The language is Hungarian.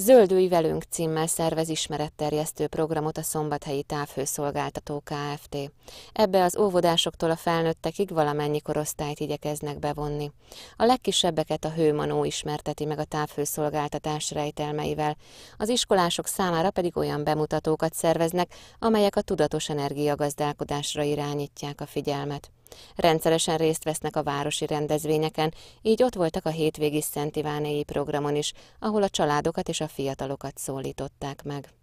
Zöldülj velünk címmel szervez ismeretterjesztő programot a Szombathelyi Távhőszolgáltató Kft. Ebbe az óvodásoktól a felnőttekig valamennyi korosztályt igyekeznek bevonni. A legkisebbeket a hőmanó ismerteti meg a távhőszolgáltatás rejtelmeivel, az iskolások számára pedig olyan bemutatókat szerveznek, amelyek a tudatos energiagazdálkodásra irányítják a figyelmet. Rendszeresen részt vesznek a városi rendezvényeken, így ott voltak a hétvégi Szent Ivánéi programon is, ahol a családokat és a fiatalokat szólították meg.